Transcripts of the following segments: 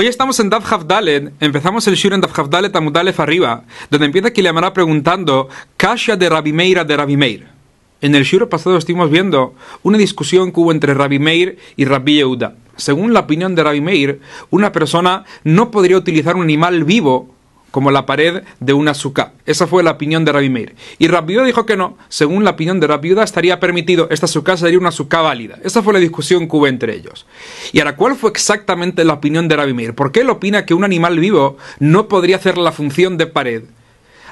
Hoy estamos en Daf Dalet, empezamos el Shur en Daf a Mudalef arriba, donde empieza llamará preguntando, Kasha de Meira de Meir. En el Shur pasado estuvimos viendo una discusión que hubo entre Meir y Rabbi Yehuda. Según la opinión de Meir, una persona no podría utilizar un animal vivo como la pared de una suka. Esa fue la opinión de Rabbi Y Rabbi dijo que no, según la opinión de Rabbi estaría permitido, esta suka sería una suka válida. Esa fue la discusión que hubo entre ellos. Y ahora, ¿cuál fue exactamente la opinión de Rabbi Meir? ¿Por qué él opina que un animal vivo no podría hacer la función de pared?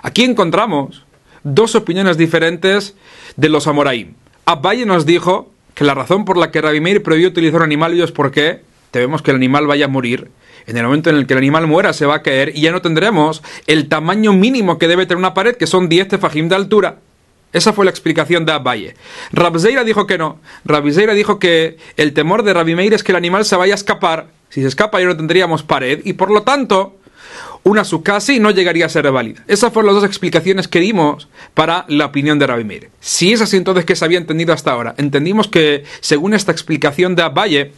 Aquí encontramos dos opiniones diferentes de los Amoraim. Abaye nos dijo que la razón por la que Rabbi prohibió utilizar un animal vivo es porque debemos que el animal vaya a morir en el momento en el que el animal muera se va a caer y ya no tendremos el tamaño mínimo que debe tener una pared, que son 10 tefajim de altura. Esa fue la explicación de Abaye. Rabzeira dijo que no. Rabzeira dijo que el temor de Rabimeir es que el animal se vaya a escapar. Si se escapa ya no tendríamos pared y por lo tanto una casi no llegaría a ser válida. Esas fueron las dos explicaciones que dimos para la opinión de Rabimeir. Si es así entonces que se había entendido hasta ahora, entendimos que según esta explicación de Abaye,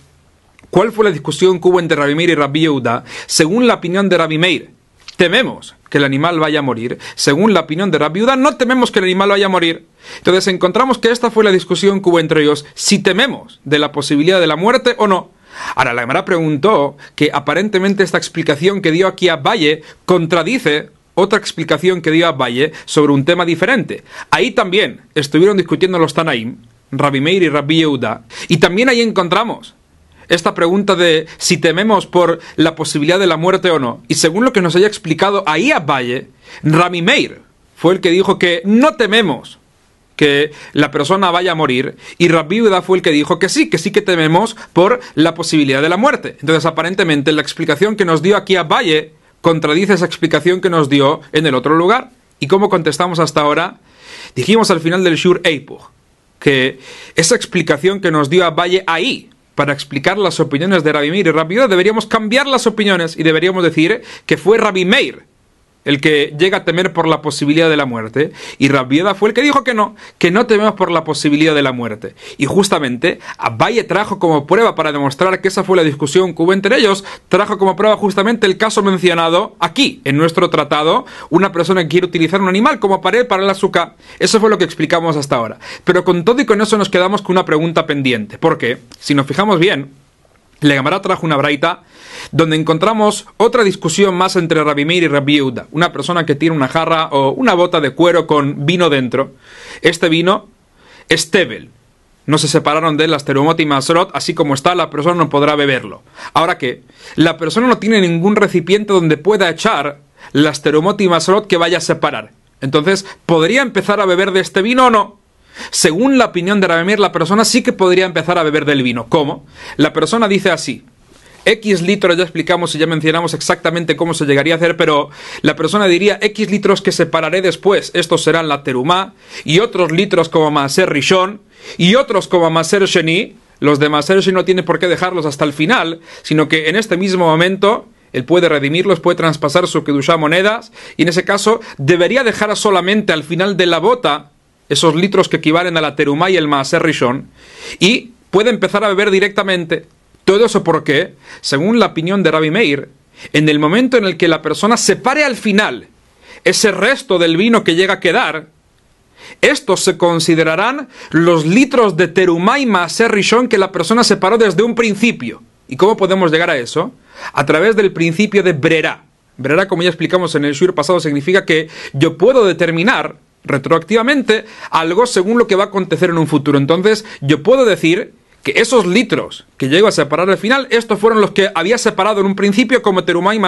¿Cuál fue la discusión que hubo entre Rabbi Meir y Rabbi Yehuda? Según la opinión de Rabbi Meir, tememos que el animal vaya a morir. Según la opinión de Rabbi Yehuda, no tememos que el animal vaya a morir. Entonces encontramos que esta fue la discusión que hubo entre ellos, si tememos de la posibilidad de la muerte o no. Ahora, la Gemara preguntó que aparentemente esta explicación que dio aquí a Valle contradice otra explicación que dio a Valle sobre un tema diferente. Ahí también estuvieron discutiendo los Tanaim, Rabbi Meir y Rabbi Yehuda, y también ahí encontramos esta pregunta de si tememos por la posibilidad de la muerte o no. Y según lo que nos haya explicado ahí a Valle, Rami Meir fue el que dijo que no tememos que la persona vaya a morir y Rabbi fue el que dijo que sí, que sí que tememos por la posibilidad de la muerte. Entonces aparentemente la explicación que nos dio aquí a Valle contradice esa explicación que nos dio en el otro lugar. ¿Y cómo contestamos hasta ahora? Dijimos al final del Shur Eipuch que esa explicación que nos dio a Valle ahí para explicar las opiniones de Ravimir y Rabi deberíamos cambiar las opiniones y deberíamos decir que fue Rabbi Meir el que llega a temer por la posibilidad de la muerte, y Rabieda fue el que dijo que no, que no tememos por la posibilidad de la muerte. Y justamente Valle trajo como prueba para demostrar que esa fue la discusión que hubo entre ellos, trajo como prueba justamente el caso mencionado aquí, en nuestro tratado, una persona que quiere utilizar un animal como pared para el azúcar. Eso fue lo que explicamos hasta ahora. Pero con todo y con eso nos quedamos con una pregunta pendiente, porque si nos fijamos bien, la llamará trajo una braita donde encontramos otra discusión más entre Rabbi y Rabbi una persona que tiene una jarra o una bota de cuero con vino dentro. Este vino es Tebel. No se separaron de él las Terumot y así como está, la persona no podrá beberlo. Ahora que la persona no tiene ningún recipiente donde pueda echar las Terumot y Masrot que vaya a separar. Entonces, ¿podría empezar a beber de este vino o no? Según la opinión de Rabemir, la persona sí que podría empezar a beber del vino. ¿Cómo? La persona dice así. X litros, ya explicamos y ya mencionamos exactamente cómo se llegaría a hacer, pero la persona diría X litros que separaré después, estos serán la terumá, y otros litros como Maser Rishon, y otros como Maser Sheni, los de Maser Sheni no tiene por qué dejarlos hasta el final, sino que en este mismo momento él puede redimirlos, puede traspasar su Kedushá monedas, y en ese caso debería dejar solamente al final de la bota esos litros que equivalen a la terumá y el maaser rishon, y puede empezar a beber directamente. Todo eso porque, según la opinión de Rabbi Meir, en el momento en el que la persona separe al final ese resto del vino que llega a quedar, estos se considerarán los litros de terumá y maaser rishon que la persona separó desde un principio. ¿Y cómo podemos llegar a eso? A través del principio de brera. Brera, como ya explicamos en el shur pasado, significa que yo puedo determinar retroactivamente algo según lo que va a acontecer en un futuro. Entonces, yo puedo decir que esos litros que llego a separar al final, estos fueron los que había separado en un principio como Terumai y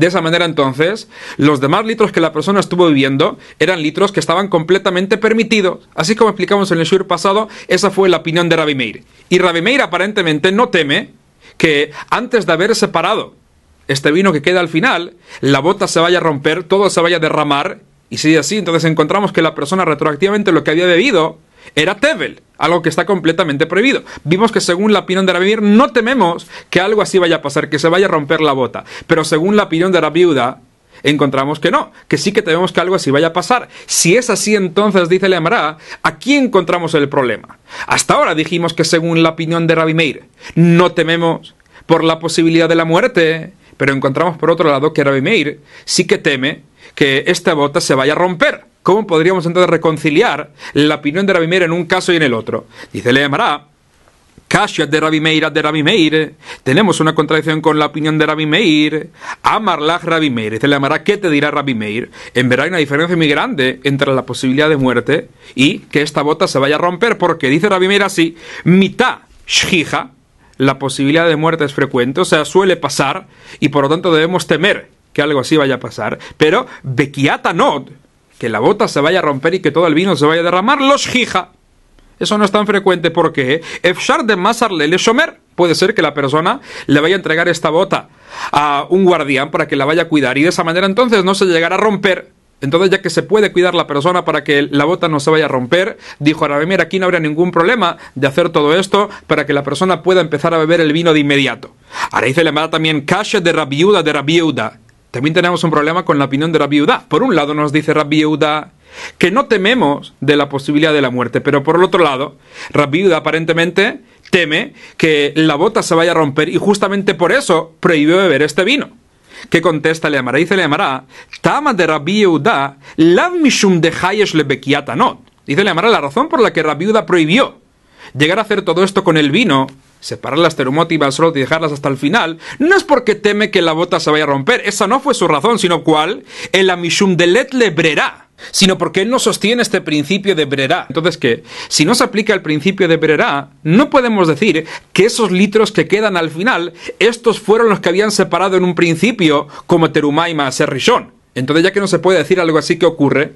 De esa manera entonces, los demás litros que la persona estuvo viviendo eran litros que estaban completamente permitidos. Así como explicamos en el shur pasado, esa fue la opinión de Ravimeir... Meir. Y Ravimeir Meir aparentemente no teme que antes de haber separado este vino que queda al final, la bota se vaya a romper, todo se vaya a derramar y si es así, entonces encontramos que la persona retroactivamente lo que había bebido era Tebel, algo que está completamente prohibido. Vimos que según la opinión de la no tememos que algo así vaya a pasar, que se vaya a romper la bota. Pero según la opinión de la viuda, encontramos que no, que sí que tememos que algo así vaya a pasar. Si es así, entonces, dice Leamará, aquí encontramos el problema. Hasta ahora dijimos que según la opinión de Rabbi no tememos por la posibilidad de la muerte, pero encontramos por otro lado que Rabbi sí que teme que esta bota se vaya a romper. ¿Cómo podríamos entonces reconciliar la opinión de Rabbi en un caso y en el otro? Dice Leemará, Kashia de Rabbi Meir de Rabbi Tenemos una contradicción con la opinión de Rabbi Meir. Amarlach Rabbi Meir. Dice Leemará, ¿qué te dirá Rabbi Meir? En verdad hay una diferencia muy grande entre la posibilidad de muerte y que esta bota se vaya a romper, porque dice Rabbi Meir así, mitad la posibilidad de muerte es frecuente, o sea, suele pasar, y por lo tanto debemos temer que algo así vaya a pasar, pero bequiata not, que la bota se vaya a romper y que todo el vino se vaya a derramar, los jija. Eso no es tan frecuente porque Efshar de Masarle le Puede ser que la persona le vaya a entregar esta bota a un guardián para que la vaya a cuidar y de esa manera entonces no se llegará a romper. Entonces, ya que se puede cuidar la persona para que la bota no se vaya a romper, dijo Arabemir, aquí no habría ningún problema de hacer todo esto para que la persona pueda empezar a beber el vino de inmediato. Ahora le la también, Kasha de Rabiuda de Rabiuda, también tenemos un problema con la opinión de la viuda Por un lado nos dice Rabbi viuda que no tememos de la posibilidad de la muerte, pero por el otro lado, Rabbi viuda aparentemente teme que la bota se vaya a romper y justamente por eso prohibió beber este vino. ¿Qué contesta le amará? Dice le amará, Tama de Rabbi Uda, de hayesh le Dice le amará la razón por la que Rabbi viuda prohibió llegar a hacer todo esto con el vino separar las terumot y dejarlas hasta el final, no es porque teme que la bota se vaya a romper, esa no fue su razón, sino cuál, el amishum le brerá sino porque él no sostiene este principio de Brera. Entonces, que si no se aplica el principio de Brera, no podemos decir que esos litros que quedan al final, estos fueron los que habían separado en un principio como terumaima y Entonces, ya que no se puede decir algo así que ocurre,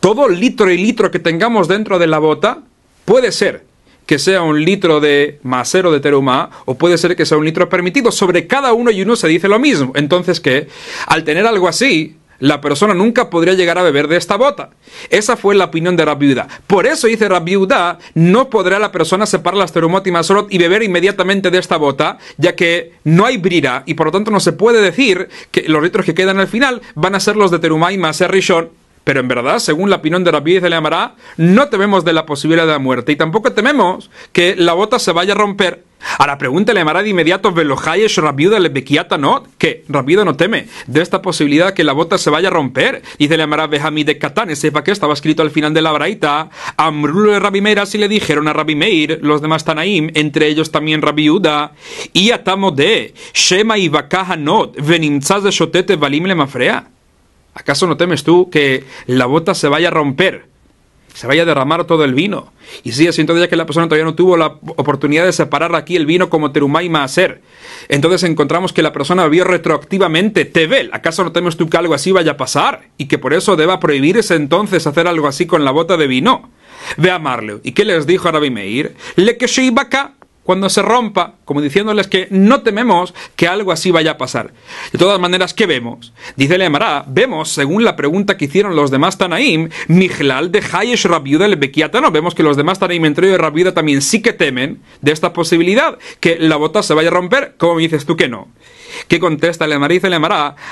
todo litro y litro que tengamos dentro de la bota puede ser que sea un litro de masero de terumá o puede ser que sea un litro permitido. Sobre cada uno y uno se dice lo mismo. Entonces, que Al tener algo así, la persona nunca podría llegar a beber de esta bota. Esa fue la opinión de Rabiuda. Por eso dice Rabiuda, no podrá la persona separar las terumot y y beber inmediatamente de esta bota, ya que no hay brira y por lo tanto no se puede decir que los litros que quedan al final van a ser los de terumá y maser pero en verdad, según la opinión de Rabbi de Amará, no tememos de la posibilidad de la muerte y tampoco tememos que la bota se vaya a romper. a pregunta le pregunta de inmediato, ¿Velojayesh Rabiuda le Not, no? Que Rabiuda no teme de esta posibilidad que la bota se vaya a romper. Dice le amará Behami de Catán, sepa que estaba escrito al final de la braita. Amrulo de Rabimeir, así le dijeron a meir los demás Tanaim, entre ellos también Rabiuda. Y atamo de Shema y Bakaha not, Venimzaz de Shotete Valim le Mafrea. ¿Acaso no temes tú que la bota se vaya a romper? se vaya a derramar todo el vino. Y sí, entonces ya que la persona todavía no tuvo la oportunidad de separar aquí el vino como Terumayma y hacer Entonces encontramos que la persona vio retroactivamente Tebel. ¿Acaso no temes tú que algo así vaya a pasar? Y que por eso deba prohibirse entonces hacer algo así con la bota de vino. Ve a ¿Y qué les dijo a Meir? Le que acá cuando se rompa, como diciéndoles que no tememos que algo así vaya a pasar. De todas maneras, ¿qué vemos? Dice el vemos, según la pregunta que hicieron los demás Tanaim, Mijlal de Hayesh Rabiuda el Bekiatano, vemos que los demás Tanaim entre ellos Rabiuda también sí que temen de esta posibilidad, que la bota se vaya a romper, como dices tú que no. ¿Qué contesta el Emara? Dice el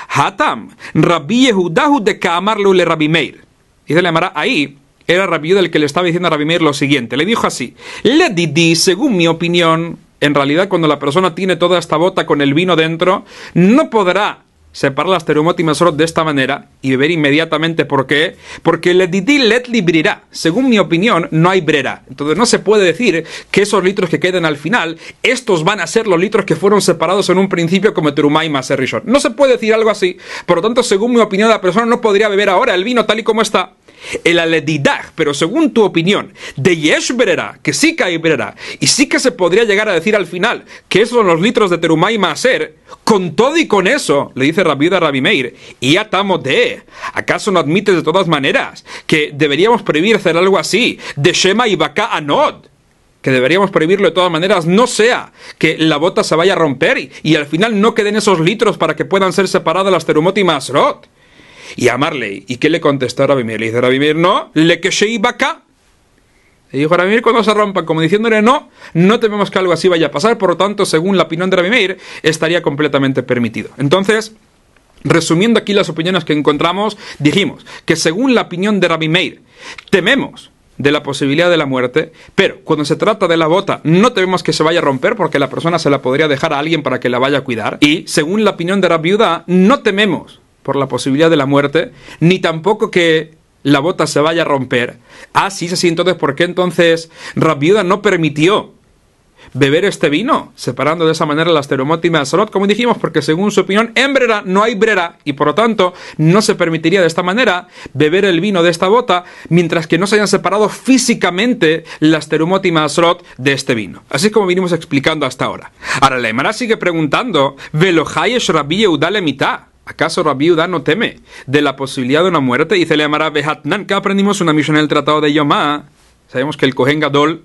Hatam, Rabbi Yehudahu de Kamarlu le Rabimeir. Dice el ahí era Rabbi el que le estaba diciendo a Rabbi lo siguiente. Le dijo así, Le Didi, según mi opinión, en realidad cuando la persona tiene toda esta bota con el vino dentro, no podrá separar las terumot y de esta manera y beber inmediatamente. ¿Por qué? Porque le didi let librirá. Según mi opinión, no hay brera. Entonces no se puede decir que esos litros que queden al final, estos van a ser los litros que fueron separados en un principio como terumá y Rishon, No se puede decir algo así. Por lo tanto, según mi opinión, la persona no podría beber ahora el vino tal y como está. El Aledidah, pero según tu opinión, de Yesh que sí que y sí que se podría llegar a decir al final que esos son los litros de Terumá y Maser, con todo y con eso, le dice Rabiuda Rabimeir, y Atamo de, ¿acaso no admites de todas maneras que deberíamos prohibir hacer algo así, de Shema y Baka Anod? que deberíamos prohibirlo de todas maneras, no sea que la bota se vaya a romper y, al final no queden esos litros para que puedan ser separadas las terumot y masrot y amarle. ¿Y qué le contestó a Rabimir? Le dice Rabimir, no, le que se iba acá. Le dijo Rabimir cuando se rompa como diciéndole, no, no tememos que algo así vaya a pasar, por lo tanto, según la opinión de Rabimir, estaría completamente permitido. Entonces, resumiendo aquí las opiniones que encontramos, dijimos que según la opinión de Rabimir, tememos de la posibilidad de la muerte, pero cuando se trata de la bota no tememos que se vaya a romper porque la persona se la podría dejar a alguien para que la vaya a cuidar y según la opinión de la viuda no tememos por la posibilidad de la muerte, ni tampoco que la bota se vaya a romper. Ah, sí, sí, entonces, ¿por qué entonces Rabiuda no permitió beber este vino? Separando de esa manera las terumótimas y como dijimos, porque según su opinión, en Brera no hay Brera, y por lo tanto, no se permitiría de esta manera beber el vino de esta bota, mientras que no se hayan separado físicamente las terumótimas y de este vino. Así es como vinimos explicando hasta ahora. Ahora, la Emara sigue preguntando, Rabiuda le mitad? ¿Acaso Rabbi Uda no teme de la posibilidad de una muerte y se le llamará Behatnan? ¿Qué aprendimos una misión en el Tratado de Yomá. Sabemos que el Kohen Gadol,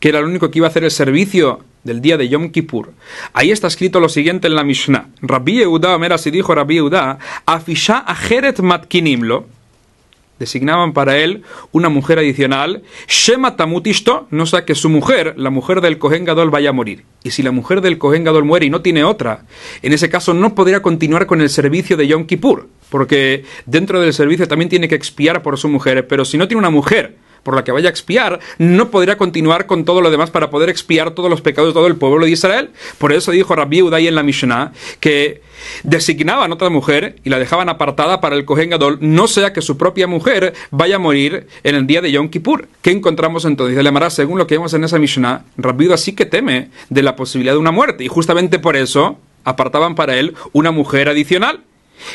que era el único que iba a hacer el servicio del día de Yom Kippur. Ahí está escrito lo siguiente en la Mishnah. Rabbi Yehuda mera si dijo Rabbi Yehuda, Afisha Matkinimlo, designaban para él una mujer adicional, Shema Tamutisto, no sea que su mujer, la mujer del Cohen Gadol, vaya a morir. Y si la mujer del Cohen Gadol muere y no tiene otra, en ese caso no podría continuar con el servicio de Yom Kippur, porque dentro del servicio también tiene que expiar por su mujer, pero si no tiene una mujer por la que vaya a expiar, no podría continuar con todo lo demás para poder expiar todos los pecados de todo el pueblo de Israel. Por eso dijo Rabbi Uday en la Mishnah que designaban otra mujer y la dejaban apartada para el Kohen Gadol, no sea que su propia mujer vaya a morir en el día de Yom Kippur. ¿Qué encontramos entonces? El Mara, según lo que vemos en esa Mishnah, Rabbi Uday sí que teme de la posibilidad de una muerte y justamente por eso apartaban para él una mujer adicional.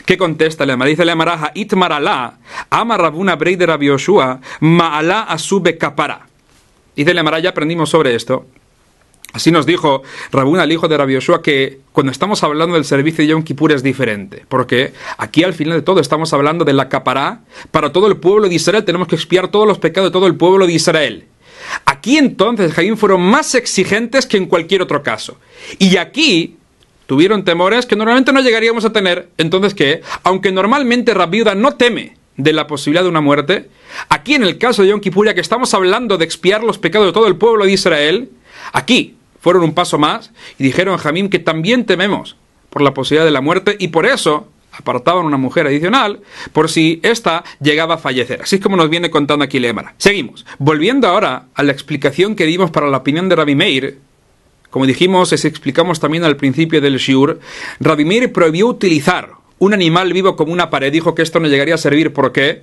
¿Qué contesta el le Dice el Emaraja, Itmaralá, ama Rabuna de Rabioshua, Ma'alá Asube Kapara. Dice el Amara, ya aprendimos sobre esto. Así nos dijo Rabun el hijo de Rabioshua, que cuando estamos hablando del servicio de Yom Kippur es diferente, porque aquí al final de todo estamos hablando de la capará para todo el pueblo de Israel, tenemos que expiar todos los pecados de todo el pueblo de Israel. Aquí entonces, Jaim, fueron más exigentes que en cualquier otro caso. Y aquí tuvieron temores que normalmente no llegaríamos a tener. Entonces, que Aunque normalmente Rabiuda no teme de la posibilidad de una muerte, aquí en el caso de Yom Kippur, que estamos hablando de expiar los pecados de todo el pueblo de Israel, aquí fueron un paso más y dijeron a Jamim que también tememos por la posibilidad de la muerte y por eso apartaban una mujer adicional por si ésta llegaba a fallecer. Así es como nos viene contando aquí Lemara. Seguimos. Volviendo ahora a la explicación que dimos para la opinión de Rabbi Meir, como dijimos, es explicamos también al principio del shur, Radimir prohibió utilizar un animal vivo como una pared. Dijo que esto no llegaría a servir. porque,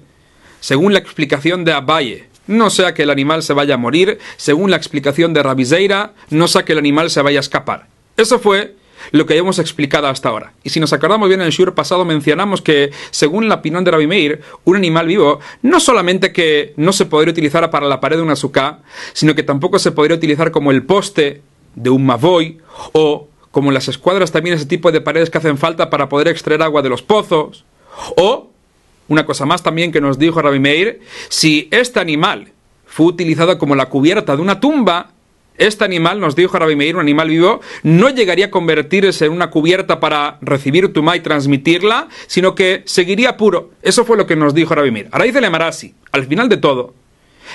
Según la explicación de Abaye, no sea que el animal se vaya a morir. Según la explicación de Raviseira, no sea que el animal se vaya a escapar. Eso fue lo que habíamos explicado hasta ahora. Y si nos acordamos bien, en el Shur pasado mencionamos que, según la opinión de Ravimeir, un animal vivo no solamente que no se podría utilizar para la pared de un azúcar, sino que tampoco se podría utilizar como el poste de un mavoy o como en las escuadras también ese tipo de paredes que hacen falta para poder extraer agua de los pozos o una cosa más también que nos dijo Rabbi Meir, si este animal fue utilizado como la cubierta de una tumba, este animal, nos dijo Rabbi Meir, un animal vivo, no llegaría a convertirse en una cubierta para recibir Tumá y transmitirla, sino que seguiría puro. Eso fue lo que nos dijo Rabbi Meir. Ahora dice Marasi, al final de todo,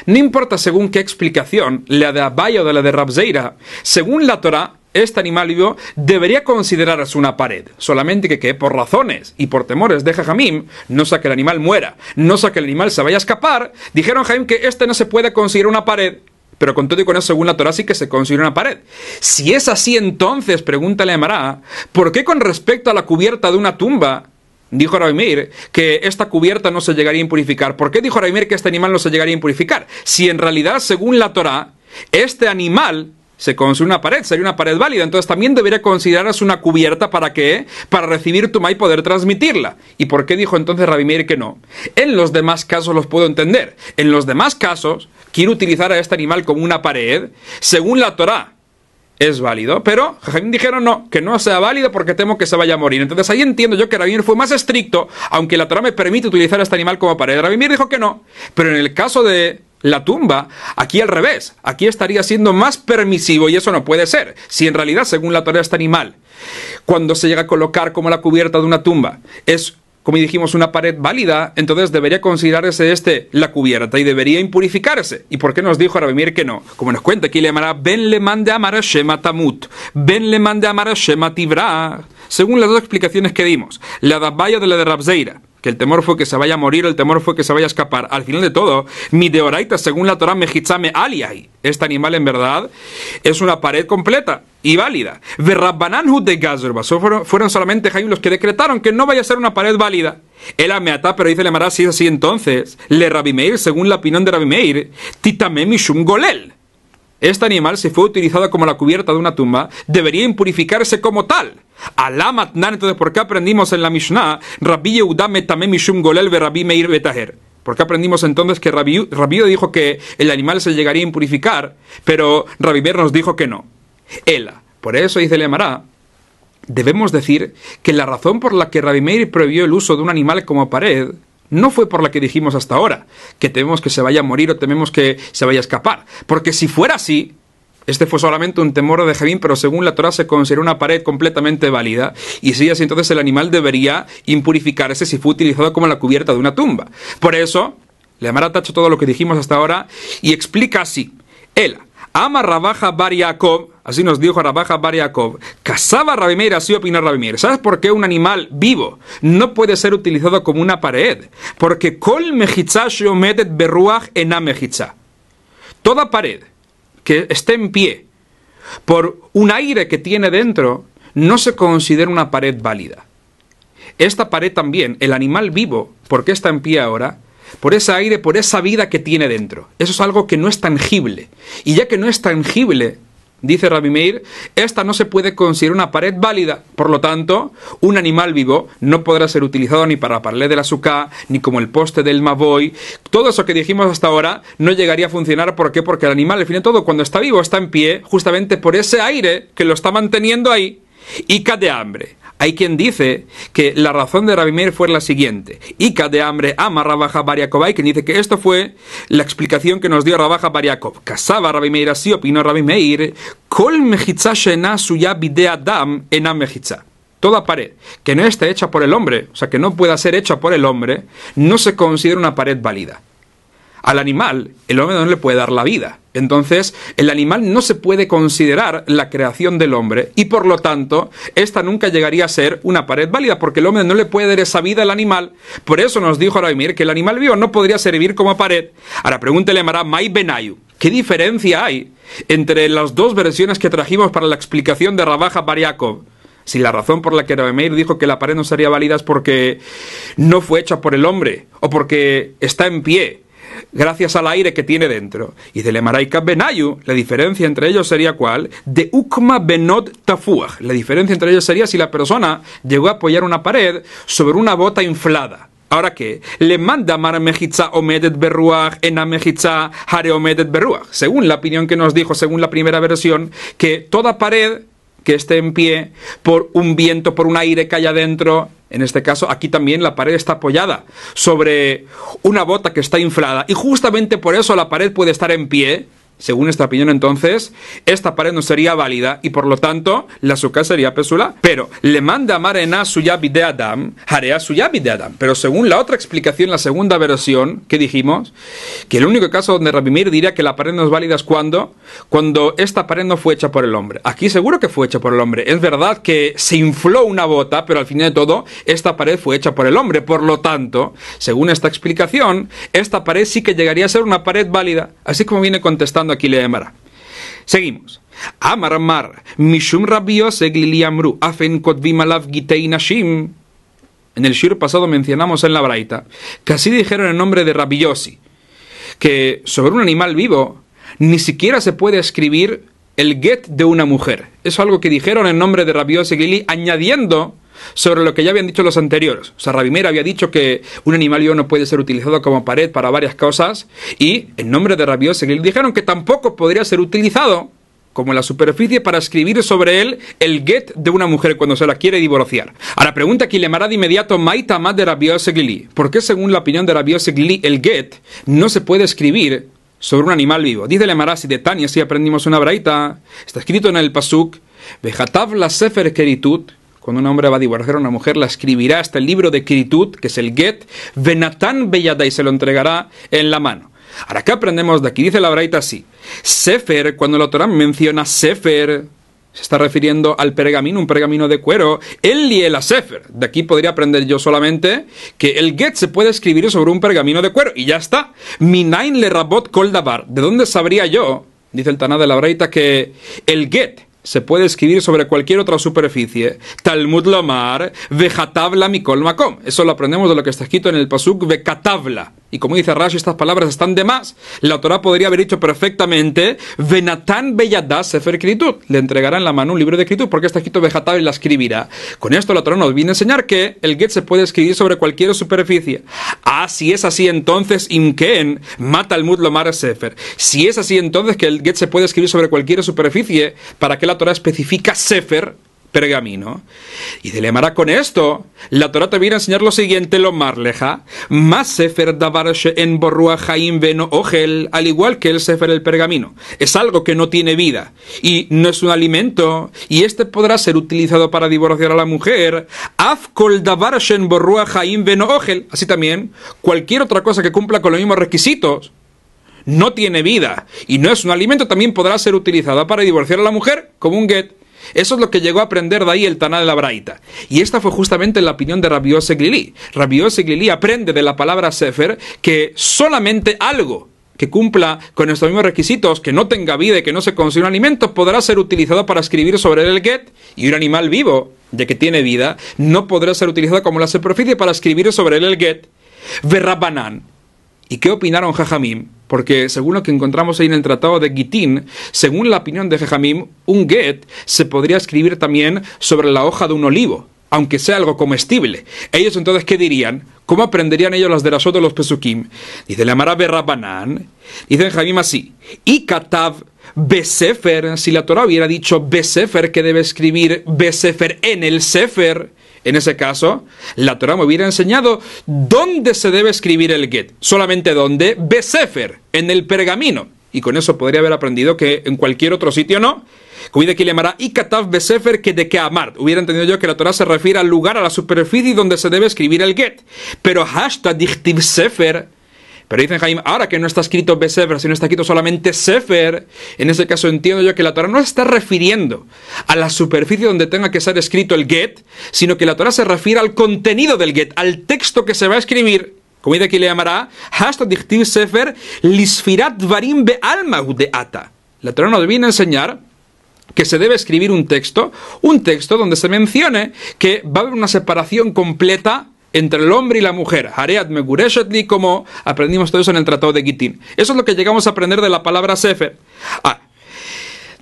no importa según qué explicación, la de Abaya o la de Rabzeira, según la Torá, este animal vivo debería considerarse una pared, solamente que, que por razones y por temores de Jajamim, no sea que el animal muera, no sea que el animal se vaya a escapar, dijeron Jaim que este no se puede considerar una pared. Pero con todo y con eso, según la Torah, sí que se considera una pared. Si es así, entonces, pregúntale a Mará, ¿por qué con respecto a la cubierta de una tumba Dijo Ravimir que esta cubierta no se llegaría a impurificar. ¿Por qué dijo Ravimir que este animal no se llegaría a impurificar? Si en realidad, según la Torá, este animal se construye una pared, sería una pared válida. Entonces también debería considerarse una cubierta para qué? Para recibir tuma y poder transmitirla. ¿Y por qué dijo entonces Rabimir que no? En los demás casos los puedo entender. En los demás casos, quiero utilizar a este animal como una pared, según la Torá es válido, pero Jajamín dijeron no, que no sea válido porque temo que se vaya a morir. Entonces ahí entiendo yo que Ravimir fue más estricto, aunque la Torah me permite utilizar a este animal como pared. Rabimir dijo que no, pero en el caso de la tumba, aquí al revés, aquí estaría siendo más permisivo y eso no puede ser, si en realidad según la Torah este animal, cuando se llega a colocar como la cubierta de una tumba, es como dijimos, una pared válida, entonces debería considerarse este la cubierta y debería impurificarse. ¿Y por qué nos dijo Aravimir que no? Como nos cuenta aquí, le llamará Ben le mande amar Shema Tamut, Ben le mande amar Shema Tibra, según las dos explicaciones que dimos, la de Abaya de la de Rabzeira que el temor fue que se vaya a morir, el temor fue que se vaya a escapar. Al final de todo, mi deoraita, según la Torah Mejitzame aliai, este animal en verdad es una pared completa y válida. Verrabbananhu de Gazurba, fueron solamente Jaim los que decretaron que no vaya a ser una pared válida. El ameata, pero dice le Mará, si es así entonces, le Rabimeir, según la opinión de Rabimeir, mishum golel. Este animal, si fue utilizado como la cubierta de una tumba, debería impurificarse como tal. Alamatnan, entonces, ¿por qué aprendimos en la Mishnah? Rabbi Yehudam mishum golel Rabbi meir betaher. ¿Por qué aprendimos entonces que Rabbi, dijo que el animal se llegaría a impurificar, pero Rabbi Meir nos dijo que no? Ela. Por eso dice Lemará, debemos decir que la razón por la que Rabbi Meir prohibió el uso de un animal como pared no fue por la que dijimos hasta ahora, que tememos que se vaya a morir o tememos que se vaya a escapar. Porque si fuera así, este fue solamente un temor de Javín, pero según la Torah se considera una pared completamente válida, y si así, entonces el animal debería impurificarse si fue utilizado como la cubierta de una tumba. Por eso, le amará tacho todo lo que dijimos hasta ahora y explica así. Ela, Ama Rabaja Bar así nos dijo Rabaja Bar casaba Rabimir, así opina Rabimir. ¿Sabes por qué un animal vivo no puede ser utilizado como una pared? Porque Kol yo Berruach Ena Toda pared que esté en pie por un aire que tiene dentro no se considera una pared válida. Esta pared también, el animal vivo, porque está en pie ahora, por ese aire, por esa vida que tiene dentro. Eso es algo que no es tangible. Y ya que no es tangible, dice Rabbi Meir, esta no se puede considerar una pared válida. Por lo tanto, un animal vivo no podrá ser utilizado ni para la de del azúcar, ni como el poste del Maboy. Todo eso que dijimos hasta ahora no llegaría a funcionar. ¿Por qué? Porque el animal, al fin y todo, cuando está vivo, está en pie, justamente por ese aire que lo está manteniendo ahí. ...y cae de hambre. Hay quien dice que la razón de Rabbi Meir fue la siguiente. Ica de hambre ama Rabaja Bariakov. Hay quien dice que esto fue la explicación que nos dio Rabaja Bariakov. Casaba Rabbi Meir, así opinó Rabbi Meir. Kol suya Toda pared que no esté hecha por el hombre, o sea, que no pueda ser hecha por el hombre, no se considera una pared válida. Al animal, el hombre no le puede dar la vida. Entonces, el animal no se puede considerar la creación del hombre y por lo tanto, esta nunca llegaría a ser una pared válida porque el hombre no le puede dar esa vida al animal. Por eso nos dijo Rabemir que el animal vivo no podría servir como pared. Ahora pregúntele a Mai Benayu, ¿qué diferencia hay entre las dos versiones que trajimos para la explicación de Rabaja Bariakov? Si la razón por la que Rabemir dijo que la pared no sería válida es porque no fue hecha por el hombre o porque está en pie gracias al aire que tiene dentro. Y de Lemaraika Benayu, la diferencia entre ellos sería cuál? De Ukma Benot Tafuach. La diferencia entre ellos sería si la persona llegó a apoyar una pared sobre una bota inflada. Ahora que le manda Mar Mejitza Omedet Berruach, Ena Hare Omedet Berruach. Según la opinión que nos dijo, según la primera versión, que toda pared que esté en pie, por un viento, por un aire que haya dentro. En este caso, aquí también la pared está apoyada sobre una bota que está inflada. Y justamente por eso la pared puede estar en pie, según esta opinión, entonces, esta pared no sería válida y por lo tanto la suca sería pesula. Pero le manda Marena suya de Adam, Harea suya de Adam. Pero según la otra explicación, la segunda versión que dijimos, que el único caso donde Rabimir diría que la pared no es válida es cuando, cuando esta pared no fue hecha por el hombre. Aquí seguro que fue hecha por el hombre. Es verdad que se infló una bota, pero al final de todo, esta pared fue hecha por el hombre. Por lo tanto, según esta explicación, esta pared sí que llegaría a ser una pared válida. Así como viene contestando aquí le llamará. Seguimos. Amar Amar, Mishum Afen En el Shir pasado mencionamos en la Braita que así dijeron en nombre de Rabiosi, que sobre un animal vivo ni siquiera se puede escribir el get de una mujer. Es algo que dijeron en nombre de Rabiosi Glili, añadiendo sobre lo que ya habían dicho los anteriores. O sea, Rabimera había dicho que un animal vivo no puede ser utilizado como pared para varias cosas y en nombre de Rabbi dijeron que tampoco podría ser utilizado como la superficie para escribir sobre él el get de una mujer cuando se la quiere divorciar. la pregunta que le de inmediato Maita de Rabio ¿Por qué según la opinión de Rabio el get no se puede escribir sobre un animal vivo? Dice le si de Tania, si aprendimos una braita, está escrito en el Pasuk, Vejatav la Sefer Keritut, cuando un hombre va a divorciar a una mujer, la escribirá hasta el libro de Kiritut, que es el Get, Venatán Bellada, y se lo entregará en la mano. Ahora, ¿qué aprendemos de aquí? Dice la Braita así. Sefer, cuando el autor menciona Sefer, se está refiriendo al pergamino, un pergamino de cuero, el y el De aquí podría aprender yo solamente que el get se puede escribir sobre un pergamino de cuero y ya está. Minain le rabot koldabar. ¿De dónde sabría yo? Dice el Taná de la Breita que el get se puede escribir sobre cualquier otra superficie. Talmud Lamar, Vejatabla Mikol Makom. Eso lo aprendemos de lo que está escrito en el Pasuk Vejatabla. Y como dice Rashi, estas palabras están de más. La Torah podría haber dicho perfectamente, Venatán Belladás Sefer Kritut. Le entregará en la mano un libro de escritura, porque está escrito Bejatab y la escribirá. Con esto la Torah nos viene a enseñar que el Get se puede escribir sobre cualquier superficie. Ah, si es así entonces, Imkeen, mata al mar Sefer. Si es así entonces que el Get se puede escribir sobre cualquier superficie, ¿para qué la Torah especifica Sefer? pergamino. Y dilemará con esto. La Torah te viene a enseñar lo siguiente, lo marleja leja. Más sefer davarsh en borrua jaim veno ogel, al igual que el sefer el pergamino. Es algo que no tiene vida y no es un alimento y este podrá ser utilizado para divorciar a la mujer. Afkol davarsh en borrua jaim veno ogel. Así también, cualquier otra cosa que cumpla con los mismos requisitos no tiene vida y no es un alimento también podrá ser utilizada para divorciar a la mujer como un get. Eso es lo que llegó a aprender de ahí el Taná de la Braita. Y esta fue justamente la opinión de Rabbi Seglili. Rabbi Seglili aprende de la palabra Sefer que solamente algo que cumpla con estos mismos requisitos, que no tenga vida y que no se un alimento, podrá ser utilizado para escribir sobre el get y un animal vivo, ya que tiene vida, no podrá ser utilizado como la superficie para escribir sobre el get. Verrabanán. ¿Y qué opinaron Jajamim? Porque según lo que encontramos ahí en el Tratado de Gitín, según la opinión de Jajamim, un get se podría escribir también sobre la hoja de un olivo, aunque sea algo comestible. Ellos entonces, ¿qué dirían? ¿Cómo aprenderían ellos las de las otras los Pesukim? Dice la Marabe Rabbanán, dicen Jajamim así, y Katav Besefer, si la Torah hubiera dicho Besefer, que debe escribir Besefer en el Sefer, en ese caso, la Torah me hubiera enseñado dónde se debe escribir el get. Solamente dónde, Besefer, en el pergamino. Y con eso podría haber aprendido que en cualquier otro sitio no. Cuide que le amará Ikatav Besefer que de que amar. Hubiera entendido yo que la Torah se refiere al lugar, a la superficie donde se debe escribir el get. Pero hashtag pero dicen Jaime, ahora que no está escrito Besefer, sino está escrito solamente Sefer, en ese caso entiendo yo que la Torah no está refiriendo a la superficie donde tenga que ser escrito el get, sino que la Torah se refiere al contenido del get, al texto que se va a escribir. Como dice aquí le llamará, hasta Sefer lisfirat varim be de ata. La Torah nos viene a enseñar que se debe escribir un texto, un texto donde se mencione que va a haber una separación completa entre el hombre y la mujer, Hareat Megureshetli, como aprendimos todo eso en el Tratado de Gittin. Eso es lo que llegamos a aprender de la palabra Sefer. Ah,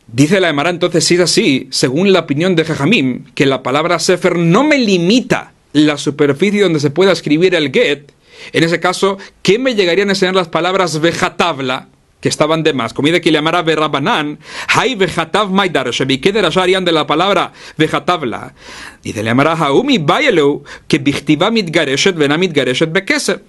dice la Emara entonces, si es así, según la opinión de Jajamim, que la palabra Sefer no me limita la superficie donde se pueda escribir el get, en ese caso, ¿qué me llegarían a enseñar las palabras vejatabla? que estaban de más. Comida que le llamara Berrabanán, Hay Vejatav Maidaroshevi, que de de la palabra Vejatavla. Y de llamara Haumi Bayelu, que Bichtiva gareshet... ...venamit Gareshet Bekeser.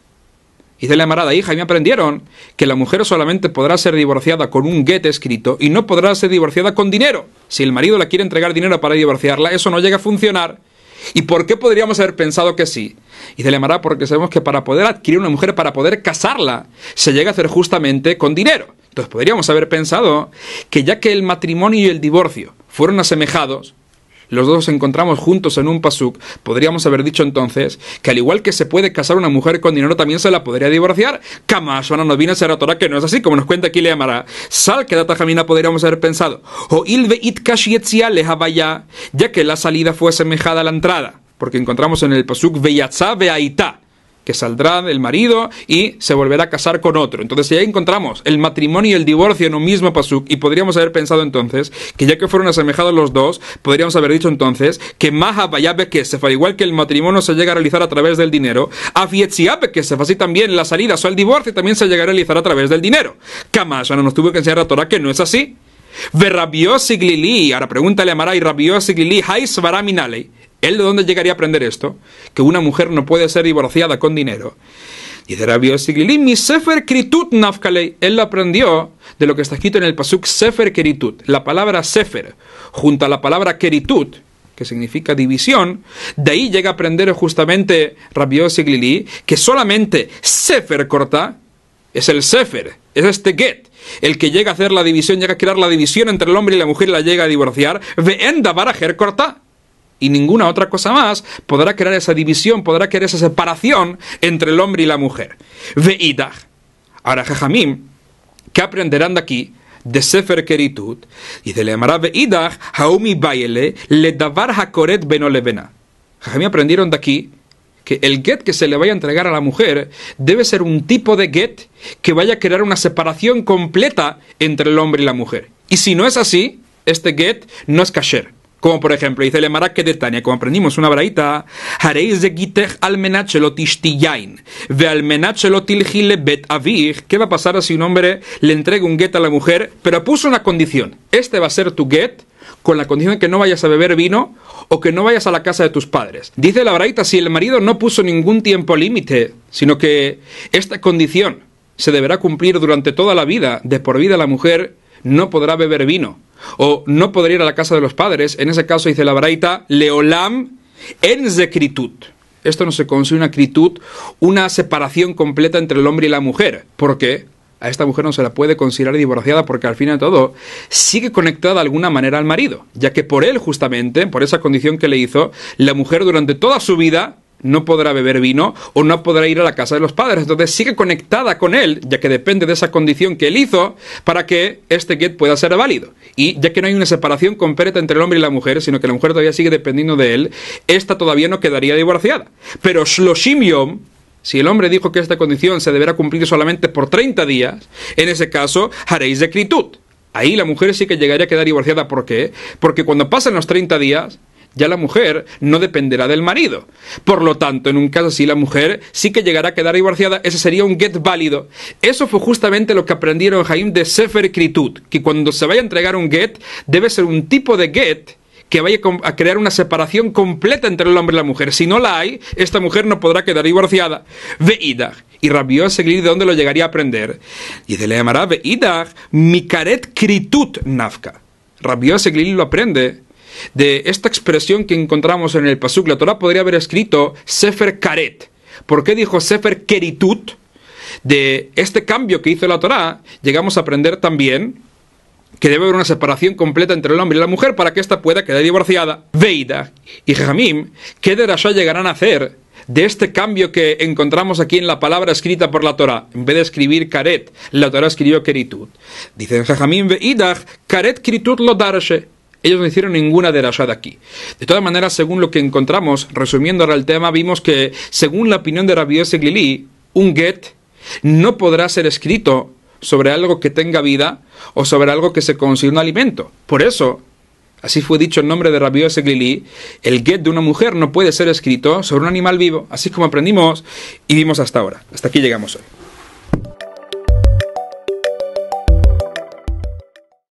Y de la de hija, y me aprendieron que la mujer solamente podrá ser divorciada con un guete escrito y no podrá ser divorciada con dinero. Si el marido la quiere entregar dinero para divorciarla, eso no llega a funcionar ¿Y por qué podríamos haber pensado que sí? Y de porque sabemos que para poder adquirir una mujer, para poder casarla, se llega a hacer justamente con dinero. Entonces podríamos haber pensado que ya que el matrimonio y el divorcio fueron asemejados, los dos encontramos juntos en un pasuk, podríamos haber dicho entonces que al igual que se puede casar una mujer con dinero, también se la podría divorciar. ¡Kama nos viene a que no es así, como nos cuenta aquí Sal que jamina podríamos haber pensado. O ilve ya que la salida fue semejada a la entrada, porque encontramos en el pasuk Veyatza Veaita que saldrá del marido y se volverá a casar con otro. Entonces, ya encontramos el matrimonio y el divorcio en un mismo pasuk, y podríamos haber pensado entonces que ya que fueron asemejados los dos, podríamos haber dicho entonces que Maha que igual que el matrimonio se llega a realizar a través del dinero, a que así también la salida o el divorcio también se llega a realizar a través del dinero. Kamashana bueno, nos tuvo que enseñar a Torah que no es así. Ve Ahora pregúntale a Maray, Rabiosiglili, Hais Varaminale. ¿Él de dónde llegaría a aprender esto? Que una mujer no puede ser divorciada con dinero. Y de Rabbi Siglili, mi Sefer Kritut Nafkalei. Él aprendió de lo que está escrito en el Pasuk Sefer Kritut. La palabra Sefer, junto a la palabra Kritut, que significa división, de ahí llega a aprender justamente Rabbi Siglili que solamente Sefer corta es el Sefer, es este get. El que llega a hacer la división, llega a crear la división entre el hombre y la mujer y la llega a divorciar. Veenda barajer corta y ninguna otra cosa más podrá crear esa división, podrá crear esa separación entre el hombre y la mujer. Ve'idah. Ahora, Jajamim, ¿qué aprenderán de aquí? de Sefer Keritut, y de Lemará Ve'idah, Haumi baile le davar Hakoret Benolevena. Jajamim aprendieron de aquí que el get que se le vaya a entregar a la mujer debe ser un tipo de get que vaya a crear una separación completa entre el hombre y la mujer. Y si no es así, este get no es kasher. Como por ejemplo, dice el Marak de Tania, como aprendimos una braita, haréis de ve bet avig. ¿Qué va a pasar si un hombre le entrega un get a la mujer, pero puso una condición? Este va a ser tu get con la condición de que no vayas a beber vino o que no vayas a la casa de tus padres. Dice la braita, si el marido no puso ningún tiempo límite, sino que esta condición se deberá cumplir durante toda la vida, de por vida la mujer no podrá beber vino. O no podrá ir a la casa de los padres. En ese caso dice la Braita, Leolam en zekritut. Esto no se consigue una critut, una separación completa entre el hombre y la mujer. ¿Por qué? a esta mujer no se la puede considerar divorciada porque al fin y al todo sigue conectada de alguna manera al marido, ya que por él justamente, por esa condición que le hizo, la mujer durante toda su vida no podrá beber vino o no podrá ir a la casa de los padres. Entonces sigue conectada con él, ya que depende de esa condición que él hizo, para que este get pueda ser válido. Y ya que no hay una separación completa entre el hombre y la mujer, sino que la mujer todavía sigue dependiendo de él, esta todavía no quedaría divorciada. Pero Shloshim si el hombre dijo que esta condición se deberá cumplir solamente por 30 días, en ese caso haréis decritud. Ahí la mujer sí que llegaría a quedar divorciada. ¿Por qué? Porque cuando pasan los 30 días, ya la mujer no dependerá del marido. Por lo tanto, en un caso así, la mujer sí que llegará a quedar divorciada, ese sería un get válido. Eso fue justamente lo que aprendieron Jaim de Sefer Kritut. que cuando se vaya a entregar un get, debe ser un tipo de get que vaya a crear una separación completa entre el hombre y la mujer. Si no la hay, esta mujer no podrá quedar divorciada. Ve'idah. Y Rabió seguir de dónde lo llegaría a aprender. Y se le llamará Ve'idah Mikaret Kritut Nafka. Rabió seguir lo aprende de esta expresión que encontramos en el Pasuk, la Torah podría haber escrito Sefer Karet. ¿Por qué dijo Sefer Keritut? De este cambio que hizo la Torah, llegamos a aprender también que debe haber una separación completa entre el hombre y la mujer para que ésta pueda quedar divorciada. Veida y Jamim, ¿qué derashá llegarán a hacer de este cambio que encontramos aquí en la palabra escrita por la Torah. En vez de escribir karet, la Torah escribió keritut. Dicen Jajamim Veida karet Keritut lo ellos no hicieron ninguna de las aquí. De todas maneras, según lo que encontramos, resumiendo ahora el tema, vimos que, según la opinión de Rabbi Glili, un get no podrá ser escrito sobre algo que tenga vida o sobre algo que se considere un alimento. Por eso, así fue dicho el nombre de Rabbi Glili, el get de una mujer no puede ser escrito sobre un animal vivo, así como aprendimos y vimos hasta ahora. Hasta aquí llegamos hoy.